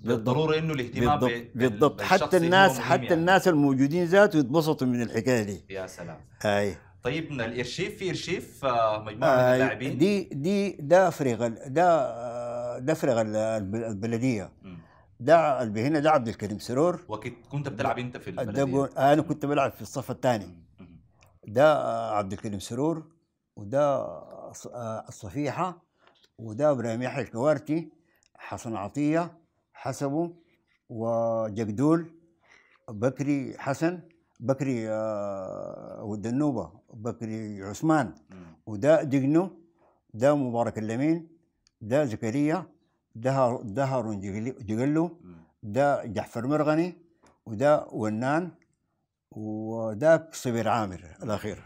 بالضروره انه الاهتمام بالضبط, بالضبط. حتى الناس حتى يعني. الناس الموجودين ذاته يتبسطوا من الحكايه دي يا سلام اي طيب من الارشيف في ارشيف آه، مجموعه آه من اللاعبين دي دي ده فريق ده آه، ده فريق البلديه ده اللي هنا ده عبد الكريم سرور وكنت بتلعب إيه انت في البلديه انا كنت بلعب في الصف الثاني ده عبد الكريم سرور وده آه، الصفيحه وده ابراهيم يحيى الكوارتي حسن عطيه حسبه وجقدول بكري حسن بكري آه، والدنوبه بكري عثمان وده دقنو ده مبارك اللمين ده زكريا ده دهر جقلو ده جعفر مرغني وده ونان وداك صبير عامر الاخير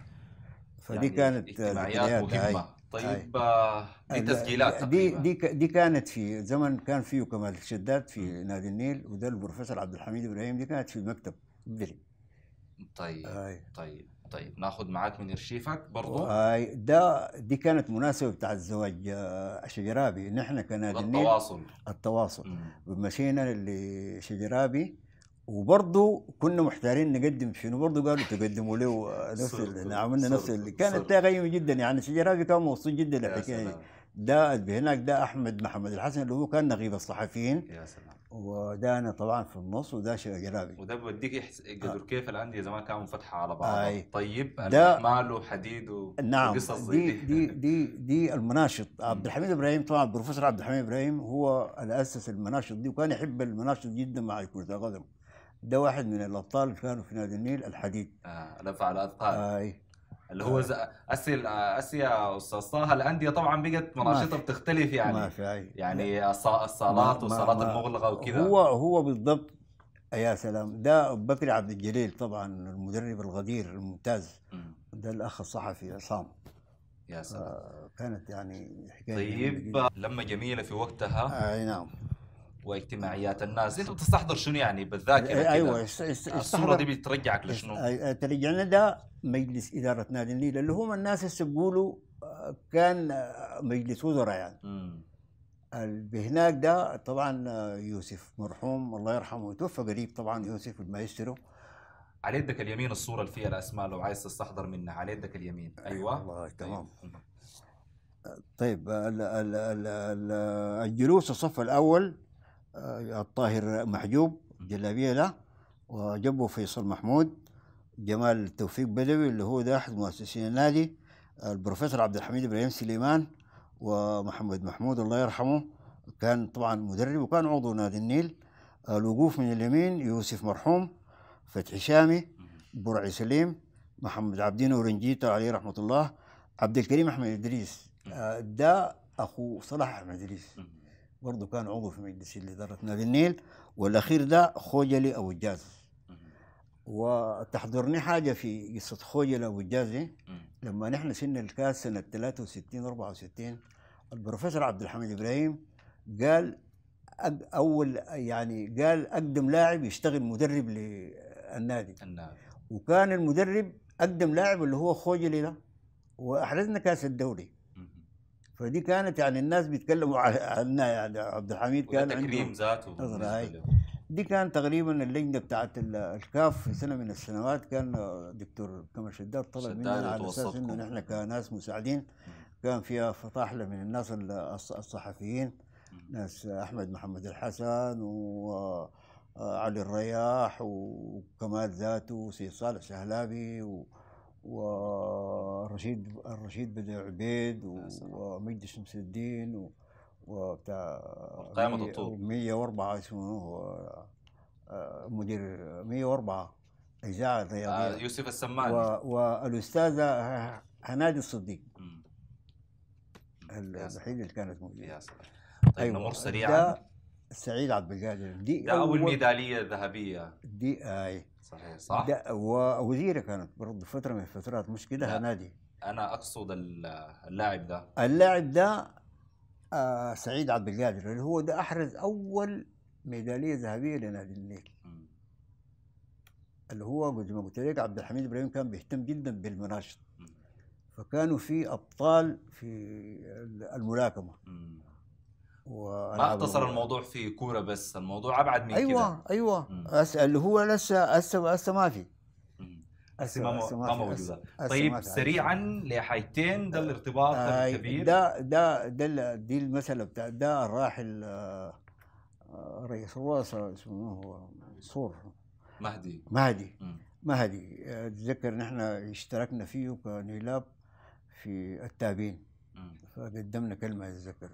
فدي يعني كانت اجتماعيات مهمه طيب دي تسجيلات دي دي دي كانت في زمن كان فيه كمال الشداد في نادي النيل وده البروفيسور عبد الحميد ابراهيم دي كانت في مكتب بدري طيب هاي. طيب طيب ناخذ معاك من ارشيفك برضو هاي آه، ده دي كانت مناسبه بتاع الزواج آه، شجرابي نحن كنادي التواصل التواصل مشينا لشجرابي وبرضه كنا محتارين نقدم شنو برضه قالوا تقدموا له آه، نفس عملنا نفس اللي كانت قيمه جدا يعني شجرابي كان مبسوط جدا الحكايه ده هناك ده احمد محمد الحسن اللي هو كان نقيب الصحفيين يا سلام. وده انا طبعا في النص وده جلابي وده بيوديك يحس... قدر آه. كيف الانديه زمان كانوا مفتحة على بعض آه. طيب ده النحمال وحديد و... نعم وقصص دي دي دي دي المناشط عبد الحميد ابراهيم طبعا البروفيسور عبد الحميد ابراهيم هو اللي اسس المناشط دي وكان يحب المناشط جدا مع كره القدم ده واحد من الابطال اللي كانوا في نادي النيل الحديد اه لف على الاثقال آه. اللي هو آه. اسيا آه، اسيا استاذها الانديه طبعا بقت مناشطها بتختلف يعني ما في أي. يعني الصالات والصالات المغلقه وكذا هو هو بالضبط يا سلام ده بكري عبد الجليل طبعا المدرب الغدير الممتاز ده الاخ الصحفي عصام يا سلام آه، كانت يعني حكايه طيب لما جميله في وقتها اي نعم واجتماعيات الناس انت بتستحضر شنو يعني بالذاكره ايوه الصوره دي بترجعك لشنو؟ ترجعنا ده مجلس اداره نادي النيل اللي هم الناس هسه بيقولوا آه، كان آه، مجلس وزراء يعني بهناك ده طبعا آه، يوسف مرحوم الله يرحمه توفى قريب طبعا يوسف المايسترو على يدك اليمين الصوره اللي فيها الاسماء لو عايز تستحضر منها على يدك اليمين ايوه, أيوة. الله طيب. تمام طيب الجلوس الصف الاول آه، الطاهر محجوب جلابيه وجبو فيصل محمود جمال توفيق بدوي اللي هو ده احد مؤسسين النادي البروفيسور عبد الحميد ابراهيم سليمان ومحمد محمود الله يرحمه كان طبعا مدرب وكان عضو نادي النيل الوقوف من اليمين يوسف مرحوم فتحي شامي برعي سليم محمد عبدين ورنجيتا عليه رحمه الله عبد الكريم احمد ادريس آه، ده اخو صلاح احمد ادريس برضه كان عضو في مجلس إدارة نادي النيل والأخير ده خوجلي أبو الجاز وتحضرني حاجة في قصة خوجلي أبو الجاز لما نحن سن الكاس سنة 63 64 البروفيسور عبد الحميد إبراهيم قال أول يعني قال أقدم لاعب يشتغل مدرب للنادي وكان المدرب أقدم لاعب اللي هو خوجلي ده وأحرزنا كاس الدوري فدي كانت يعني الناس بيتكلموا عنها يعني عبد الحميد كان تكريم ذاته دي كان تقريبا اللجنه بتاعت الكاف في سنه من السنوات كان دكتور كمال شداد طلب مننا على اساس انه نحن كناس مساعدين كان فيها فطاحله من الناس الصحفيين ناس احمد محمد الحسن وعلي آه، الرياح وكمال ذاته وسيد صالح شهلابي و ورشيد الرشيد بدر عبيد ومجد شمس الدين و وبتاع قيامة الطور 104 اسمه آه، مدير 104 اذاعه رياضيه آه يوسف السمان و... والاستاذه هنادي الصديق الوحيده اللي كانت موجوده يا سلام طيب أيوة. نمر سريعا سعيد عبد القادر دي ده اول ميداليه ذهبيه دي اي آه، صحيح صح ووزيره كانت برضه فتره من الفترات مش كده نادي انا اقصد اللاعب ده اللاعب ده آه سعيد عبد القادر اللي هو ده احرز اول ميداليه ذهبيه لنادي النيل اللي هو زي ما قلت لك عبد الحميد ابراهيم كان بيهتم جدا بالمناشط فكانوا في ابطال في الملاكمه مم. ما اقتصر الموضوع في كوره بس الموضوع ابعد من ايوه كده. ايوه اللي هو لسه هسه هسه ما في هسه ما موجوده طيب سريعا لحاجتين ده آه، الارتباط آه، الكبير ده ده ده دي المساله بتاع ده الراحل آه، رئيس الرؤساء اسمه هو منصور مهدي مهدي مهدي اتذكر نحن اشتركنا فيه كنيلاب في التابين فقدمنا كلمه اتذكر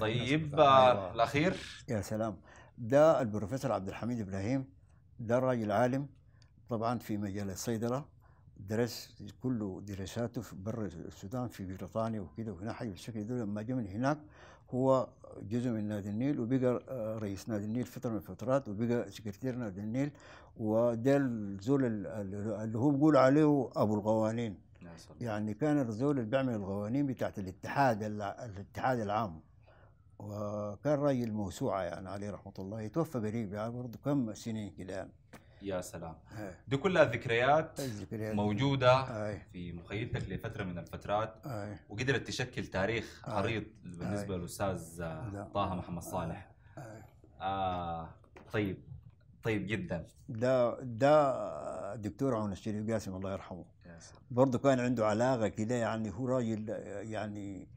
طيب آه، الاخير يا سلام ده البروفيسور عبد الحميد ابراهيم ده راجل عالم طبعا في مجال الصيدله درس كل دراساته في برا السودان في بريطانيا وكده وهنا ناحية بالشكل ده لما جه من هناك هو جزء من نادي النيل وبقى آه، رئيس نادي النيل فتره من الفترات وبقى سكرتير نادي النيل وده الزول اللي هو بيقول عليه ابو القوانين يعني كان الزول اللي بيعمل القوانين بتاعت الاتحاد الاتحاد العام وكان راجل موسوعة يعني عليه رحمة الله توفى قريب يعني برضه كم سنين كده يعني يا سلام هي. دي كلها ذكريات موجودة هي. في مخيلتك لفترة من الفترات هي. وقدرت تشكل تاريخ عريض بالنسبة للأستاذ طه محمد صالح آه طيب طيب جدا ده ده دكتور عون الشريف قاسم الله يرحمه برضه كان عنده علاقة كده يعني هو راجل يعني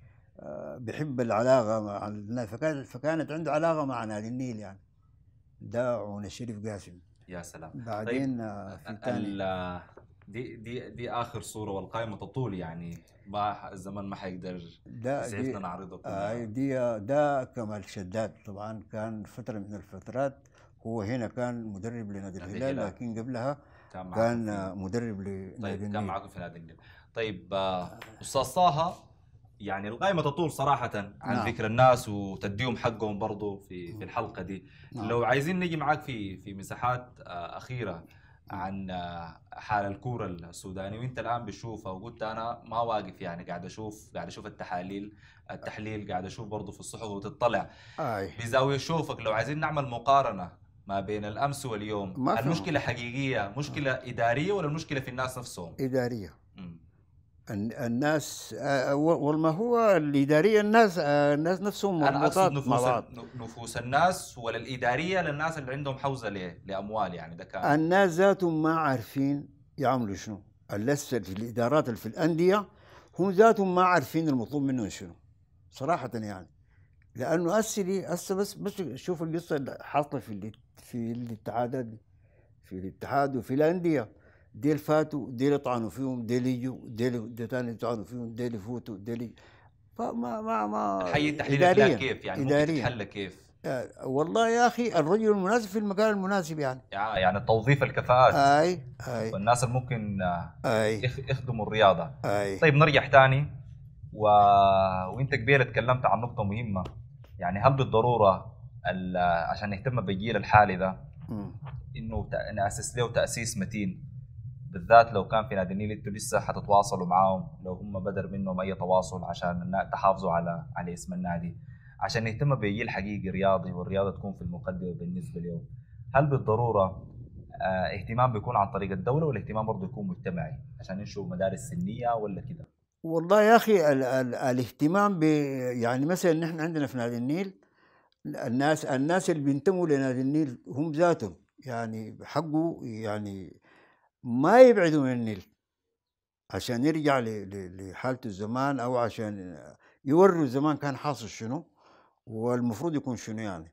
بحب العلاقة مع الناس فكانت, فكانت عنده علاقة مع نادي النيل يعني ده عون الشريف قاسم يا سلام بعدين طيب آه، ال دي دي دي اخر صوره والقائمه تطول يعني ما الزمن ما حيقدر يسعفنا نعرضه آه دي ده كمال شداد طبعا كان فتره من الفترات هو هنا كان مدرب لنادي الهلال لكن قبلها كان, كان مدرب لنادي طيب كان معكم في نادي النيل طيب آه، استاذ طه يعني القائمة تطول صراحة عن نعم. ذكر الناس وتديهم حقهم برضو في في نعم. الحلقة دي نعم. لو عايزين نجي معاك في في مساحات آه، أخيرة عن آه، حال الكورة السوداني وانت الان بتشوفها وقلت انا ما واقف يعني قاعد اشوف قاعد اشوف التحاليل التحليل قاعد اشوف برضه في الصحف وتطلع آي. بزاويه شوفك لو عايزين نعمل مقارنه ما بين الامس واليوم ما المشكله حقيقيه مشكله نعم. اداريه ولا المشكله في الناس نفسهم اداريه م. الناس آه، والما هو الاداريه الناس آه، الناس نفسهم انا اقصد نفوس, نفوس الناس ولا الاداريه للناس اللي عندهم حوزه لاموال يعني ده كان الناس ذاتهم ما عارفين يعملوا شنو اللسة في الادارات اللي في الانديه هم ذاتهم ما عارفين المطلوب منهم شنو صراحه يعني لانه اسلي هسه بس بس شوف القصه اللي حاصله في في الاتحادات في الاتحاد وفي الانديه ديل فاتوا ديل يطعنوا فيهم ديل يجوا ديل ثاني يطعنوا فيهم ديل يفوتوا ديل فما ما ما حي تحليل إداريا كيف يعني إداريا. ممكن تتحلى كيف؟ آه، والله يا اخي الرجل المناسب في المكان المناسب يعني يعني توظيف الكفاءات اي اي والناس اللي ممكن آه، اي يخدموا الرياضه اي طيب نرجع ثاني و... وانت كبير تكلمت عن نقطه مهمه يعني هل بالضروره ال... عشان نهتم بالجيل الحالي ده انه ناسس له تاسيس متين بالذات لو كان في نادي النيل انتم لسه حتتواصلوا معاهم لو هم بدر منهم اي تواصل عشان تحافظوا على على اسم النادي عشان يهتم بجيل حقيقي رياضي والرياضه تكون في المقدمه بالنسبه له هل بالضروره آه، اهتمام بيكون عن طريق الدوله ولا اهتمام برضه يكون مجتمعي عشان ينشئوا مدارس سنيه ولا كده؟ والله يا اخي ال ال الاهتمام ب يعني مثلا نحن عندنا في نادي النيل الناس الناس اللي بينتموا لنادي النيل هم ذاتهم يعني حقه يعني ما يبعدوا من النيل عشان يرجع لحالة الزمان أو عشان يوروا الزمان كان حاصل شنو والمفروض يكون شنو يعني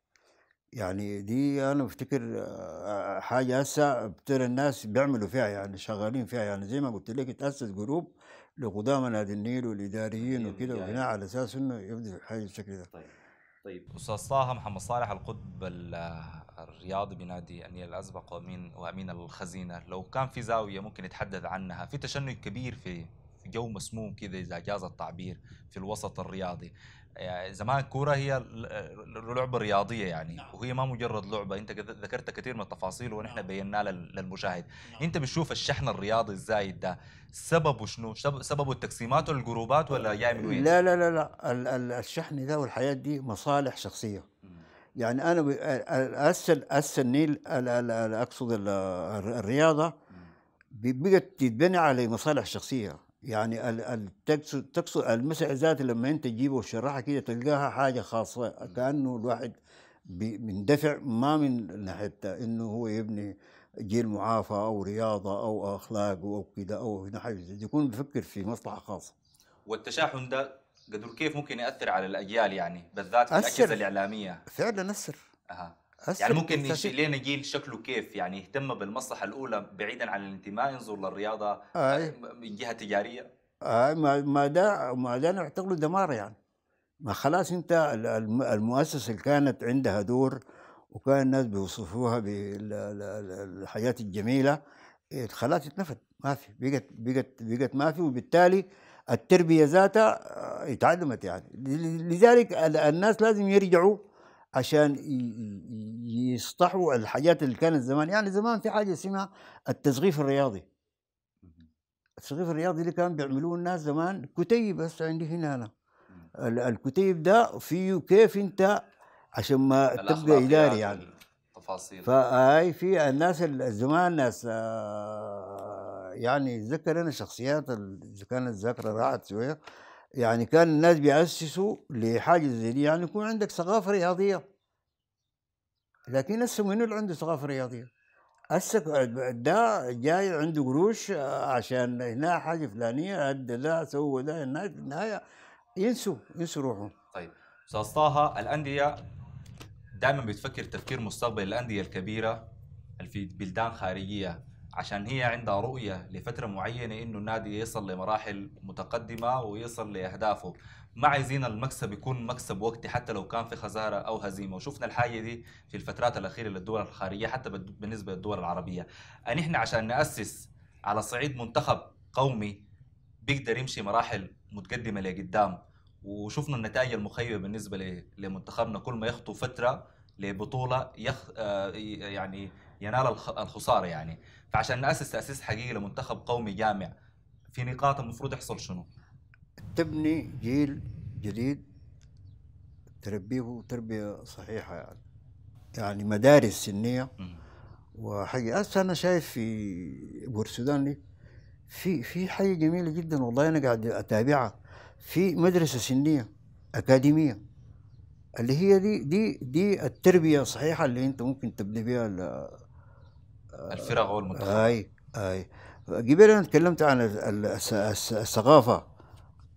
يعني دي أنا بفتكر آه، حاجة هسه بترى الناس بيعملوا فيها يعني شغالين فيها يعني زي ما قلت لك تأسس جروب لقدامى نادي النيل والإداريين طيب، وكده يعني وبناء يعني. على أساس إنه يبدأ حاجة بالشكل ده طيب طيب أستاذ طه محمد صالح القطب الرياضي بنادي النيل الازبق وامين وامين الخزينه لو كان في زاويه ممكن يتحدث عنها في تشنج كبير في جو مسموم كذا اذا جاز التعبير في الوسط الرياضي آه، زمان الكوره هي لعبه رياضيه يعني نعم. وهي ما مجرد لعبه انت ذكرت كثير من التفاصيل ونحن نعم. للمشاهد نعم. انت بتشوف الشحن الرياضي الزايد ده سببه شنو سببه التقسيمات والجروبات ولا جاي من وين لا لا لا لا الشحن ده والحياه دي مصالح شخصيه يعني انا اسس النيل اقصد الرياضه بقت تتبني على مصالح شخصيه يعني تقصد المسح ذات لما انت تجيبه وتشرحها كده تلقاها حاجه خاصه كانه الواحد بيندفع ما من ناحيه انه هو يبني جيل معافى او رياضه او اخلاق او كده او نحو يكون بيفكر في مصلحه خاصه والتشاحن ده قدر كيف ممكن ياثر على الاجيال يعني بالذات في الاجهزه الاعلاميه فعلا اثر اها يعني ممكن لنا جيل شكله كيف يعني يهتم بالمصلحه الاولى بعيدا عن الانتماء ينظر للرياضه آه. من جهه تجاريه آه ما ده ما ده نعتقله دمار يعني ما خلاص انت المؤسسه اللي كانت عندها دور وكان الناس بيوصفوها بالحياه الجميله إيه، خلاص اتنفت ما في بقت بقت بقت ما في وبالتالي التربية ذاتها اتعلمت آه، يعني لذلك الناس لازم يرجعوا عشان يصطحوا الحاجات اللي كانت زمان يعني زمان في حاجة اسمها التسغيف الرياضي التسغيف الرياضي اللي كان بيعملوه الناس زمان كتيب بس عندي هنا أنا الكتيب ده فيه كيف أنت عشان ما تبقى إداري يعني, يعني. تفاصيل فاي في الناس زمان ناس آه، يعني ذكر انا شخصيات اذا كانت الذاكره راحت شويه يعني كان الناس بيأسسوا لحاجه زي دي يعني يكون عندك ثقافه رياضيه لكن هسه منو اللي عنده ثقافه رياضيه؟ هسه ده جاي عنده قروش آه، عشان هنا حاجه فلانيه ادى ده سوى ده الناس في النهايه ينسوا ينسوا روحهم طيب استاذ طه الانديه دائما بتفكر تفكير مستقبل الانديه الكبيره في بلدان خارجيه عشان هي عندها رؤية لفترة معينة إنه النادي يصل لمراحل متقدمة ويصل لأهدافه ما عايزين المكسب يكون مكسب وقتي حتى لو كان في خسارة أو هزيمة وشفنا الحاجة دي في الفترات الأخيرة للدول الخارجية حتى بالنسبة للدول العربية أن يعني إحنا عشان نأسس على صعيد منتخب قومي بيقدر يمشي مراحل متقدمة لقدام وشفنا النتائج المخيبة بالنسبة لمنتخبنا كل ما يخطو فترة لبطولة يخ... آه، يعني ينال الخساره يعني فعشان ناسس تاسيس حقيقي لمنتخب قومي جامع في نقاط المفروض يحصل شنو؟ تبني جيل جديد تربيه تربيه صحيحه يعني يعني مدارس سنيه وحاجه هسه انا شايف في بورسودان دي في في حاجه جميله جدا والله انا قاعد اتابعها في مدرسه سنيه اكاديميه اللي هي دي دي دي التربيه الصحيحه اللي انت ممكن تبني بها الفرق والمنتخبات اي اي قبل انا تكلمت عن الثقافه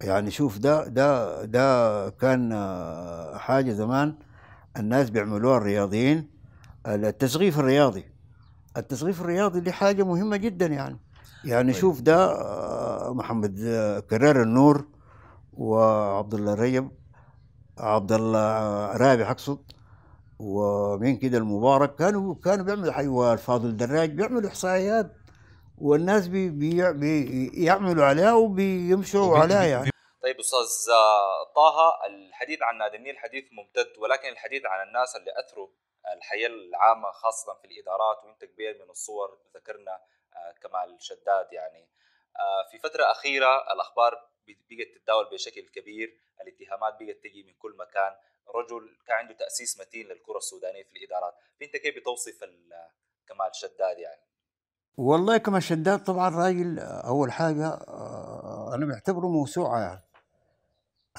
يعني شوف ده ده ده كان آه، حاجه زمان الناس بيعملوها الرياضيين التسغيف الرياضي التسغيف الرياضي دي حاجه مهمه جدا يعني يعني طيب. شوف ده آه، محمد آه، كرار النور وعبد الله رجب عبد الله رابح اقصد ومين كده المبارك كانوا كانوا بيعملوا حيوان الفاضل الدراج بيعملوا احصائيات والناس بي بي بيعملوا عليها وبيمشوا عليها يعني طيب استاذ آه، طه الحديث عن نادي النيل حديث ممتد ولكن الحديث عن الناس اللي اثروا الحياه العامه خاصه في الادارات وانت كبير من الصور ذكرنا آه، كمال شداد يعني آه، في فتره اخيره الاخبار بقت تتداول بشكل كبير الاتهامات بقت تجي من كل مكان رجل كان عنده تاسيس متين للكره السودانيه في الادارات فانت كيف بتوصف كمال شداد يعني والله كمال شداد طبعا راجل اول حاجه آه، انا بعتبره موسوعه يعني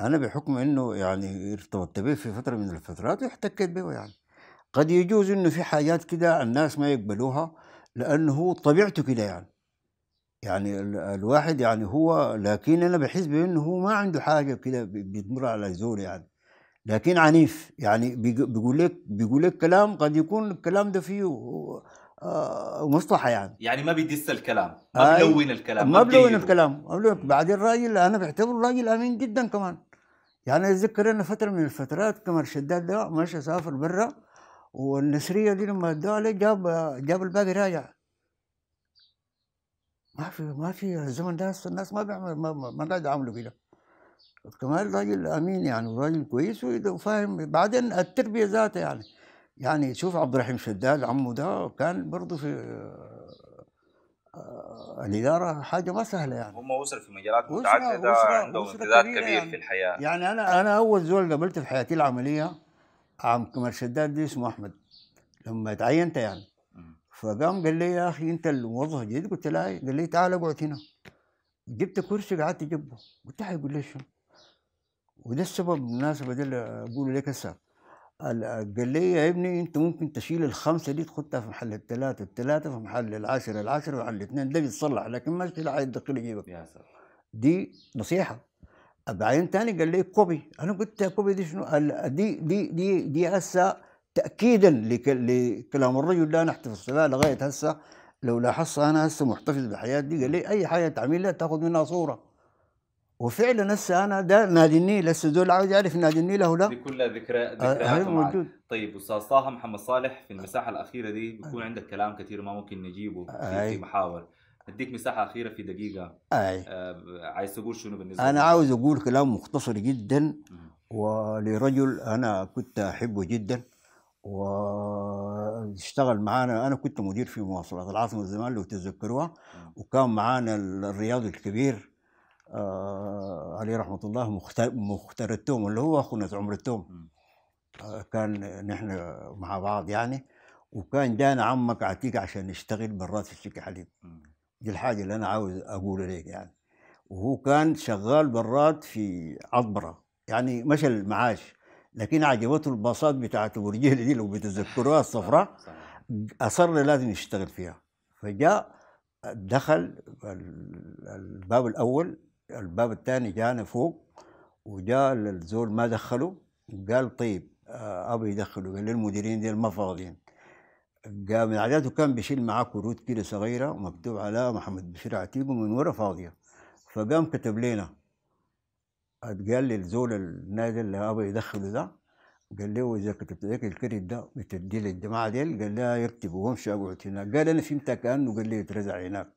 انا بحكم انه يعني ارتبطت به في فتره من الفترات واحتكيت به يعني قد يجوز انه في حاجات كده الناس ما يقبلوها لانه هو طبيعته كده يعني يعني الواحد يعني هو لكن انا بحس بانه هو ما عنده حاجه كده بيتمر على زول يعني لكن عنيف يعني بيقول لك بيقول لك كلام قد يكون الكلام ده فيه آه، مصلحه يعني يعني ما بيدس الكلام ما بلون الكلام ما بلون الكلام ما بلون بعدين الراجل انا بعتبره راجل امين جدا كمان يعني اتذكر انا فتره من الفترات كمان شداد ده ماشي سافر برا والنسريه دي لما ادوها عليه جاب جاب الباقي راجع ما في ما في الزمن ده الناس ما بيعمل ما, ما قاعد يعملوا كده كمان راجل امين يعني وراجل كويس وفاهم بعدين التربيه ذاتها يعني يعني شوف عبد الرحيم شداد عمه ده كان برضه في آه، الاداره حاجه ما سهله يعني هم وصل في مجالات متعدده عندهم امتداد كبير يعني في الحياه يعني انا انا اول زول قابلته في حياتي العمليه عم كمال شداد دي اسمه احمد لما تعينت يعني فقام قال لي يا اخي انت الموظف جديد قلت له قال لي تعال اقعد هنا جبت كرسي قعدت جنبه قلت له يقول لي شنو وده السبب بالمناسبه ده اللي اقوله لك هسه قال لي يا ابني انت ممكن تشيل الخمسه دي تحطها في محل الثلاثه الثلاثه في محل العاشره العاشره وعلى الاثنين ده بيتصلح لكن ما تشيل عايز تدخله جيبك دي نصيحه بعدين ثاني قال لي كوبي انا قلت كوبي دي شنو دي دي دي دي هسه تاكيدا لكلام الرجل ده نحتفظ احتفظت بها لغايه هسه لو لاحظت انا هسه محتفظ بالحياه دي قال لي اي حاجه تعملها تاخذ منها صوره وفعلا هسه انا ده نادي النيل هسه دول عاوز يعرف نادي النيل هو لا دي كلها ذكرى أه، ذكريات أيوه، موجود طيب استاذ طه محمد صالح في المساحه الاخيره دي بيكون عندك كلام كثير ما ممكن نجيبه في, في محاور اديك مساحه اخيره في دقيقه اي آه عايز تقول شنو بالنسبه انا عاوز اقول كلام مختصر جدا ولرجل انا كنت احبه جدا واشتغل معانا انا كنت مدير في مواصلات العاصمه زمان لو تتذكروها وكان معانا الرياضي الكبير آه عليه رحمه الله مختار, مختار التوم اللي هو اخونا عمر التوم آه كان نحن مع بعض يعني وكان جانا عمك عتيق عشان نشتغل برات في الشيك حليب دي الحاجه اللي انا عاوز اقولها لك يعني وهو كان شغال برات في عطبره يعني مشى المعاش لكن عجبته الباصات بتاعت برجيل دي لو بتذكروها الصفراء اصر لازم يشتغل فيها فجاء دخل الباب الاول الباب الثاني جانا فوق وجاء الزول ما دخله قال طيب آه، ابي يدخله قال للمديرين دي ما فاضيين قام عاداته كان بيشيل معاه كروت كده صغيره مكتوب عليها محمد بشير عتيب ومن ورا فاضيه فقام كتب لنا قال لي الزول النادي اللي ابغى يدخله ده قال له اذا كتبت لك الكريت ده بتدي للجماعه ديل قال لها وامشي اقعد هناك قال انا فهمتها كانه قال لي يترزع هناك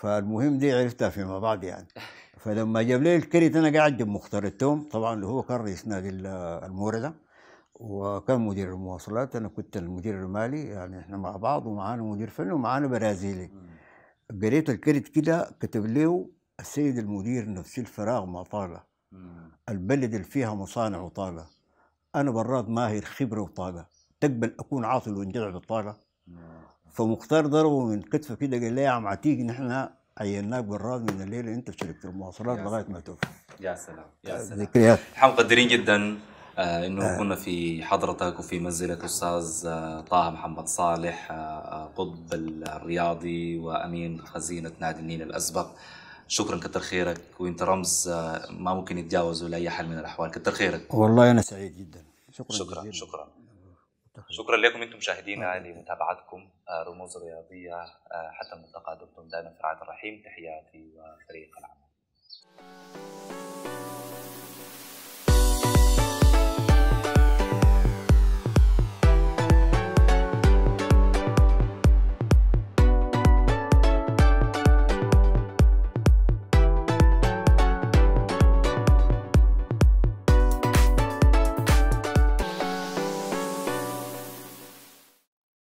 فالمهم دي عرفتها فيما بعد يعني فلما جاب لي الكريت انا قاعد جنب مختار التوم طبعا اللي هو كان رئيس نادي المورده وكان مدير المواصلات انا كنت المدير المالي يعني احنا مع بعض ومعانا مدير فني ومعانا برازيلي قريت الكريت كده كتب له السيد المدير نفسي الفراغ ما طال البلد اللي فيها مصانع وطالة أنا براد ماهر خبرة وطالة تقبل أكون عاطل وانجزع بالطالة فمختار ضربه من كتفه كده قال لي يا عم عتيق نحن عيناك براد من الليلة أنت في شركة المواصلات لغاية ما توفي يا سلام يا طيب، سلام ذكريات مقدرين جدا آه، انه آه. كنا في حضرتك وفي منزلك استاذ آه، طه محمد صالح آه، قطب الرياضي وامين خزينه نادي النيل الأسبق شكرا كتر خيرك وانت رمز آه، ما ممكن يتجاوزه لاي حال من الاحوال كتر خيرك والله انا سعيد جدا شكرا شكرا جداً. شكرا شكرا لكم انتم مشاهدينا لمتابعتكم آه، رموز رياضيه آه، حتى الملتقى دمتم دائما في الرحيم تحياتي وفريق العمل